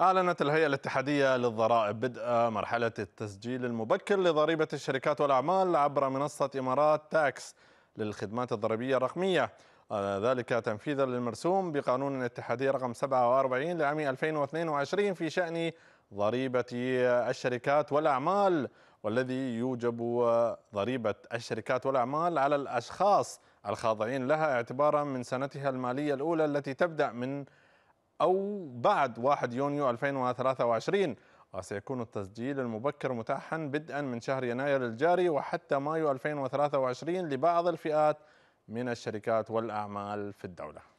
أعلنت الهيئة الاتحادية للضرائب بدء مرحلة التسجيل المبكر لضريبة الشركات والأعمال عبر منصة إمارات تاكس للخدمات الضريبية الرقمية ذلك تنفيذا للمرسوم بقانون الاتحادية رقم 47 لعام 2022 في شأن ضريبة الشركات والأعمال والذي يوجب ضريبة الشركات والأعمال على الأشخاص الخاضعين لها اعتبارا من سنتها المالية الأولى التي تبدأ من أو بعد 1 يونيو 2023 وسيكون التسجيل المبكر متاحا بدءا من شهر يناير الجاري وحتى مايو 2023 لبعض الفئات من الشركات والأعمال في الدولة